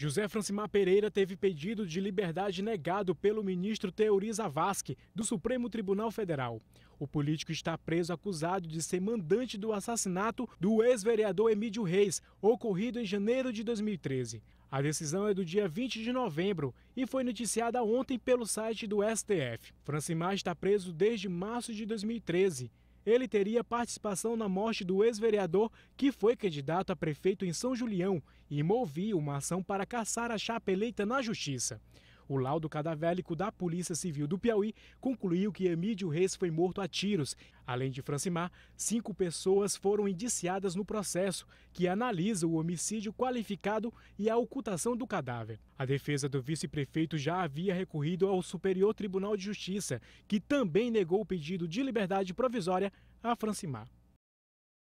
José Francimar Pereira teve pedido de liberdade negado pelo ministro Teori Zavascki, do Supremo Tribunal Federal. O político está preso acusado de ser mandante do assassinato do ex-vereador Emílio Reis, ocorrido em janeiro de 2013. A decisão é do dia 20 de novembro e foi noticiada ontem pelo site do STF. Francimar está preso desde março de 2013 ele teria participação na morte do ex-vereador que foi candidato a prefeito em São Julião e movia uma ação para caçar a chapa eleita na Justiça. O laudo cadavélico da Polícia Civil do Piauí concluiu que Emídio Reis foi morto a tiros. Além de Francimar, cinco pessoas foram indiciadas no processo, que analisa o homicídio qualificado e a ocultação do cadáver. A defesa do vice-prefeito já havia recorrido ao Superior Tribunal de Justiça, que também negou o pedido de liberdade provisória a Francimar.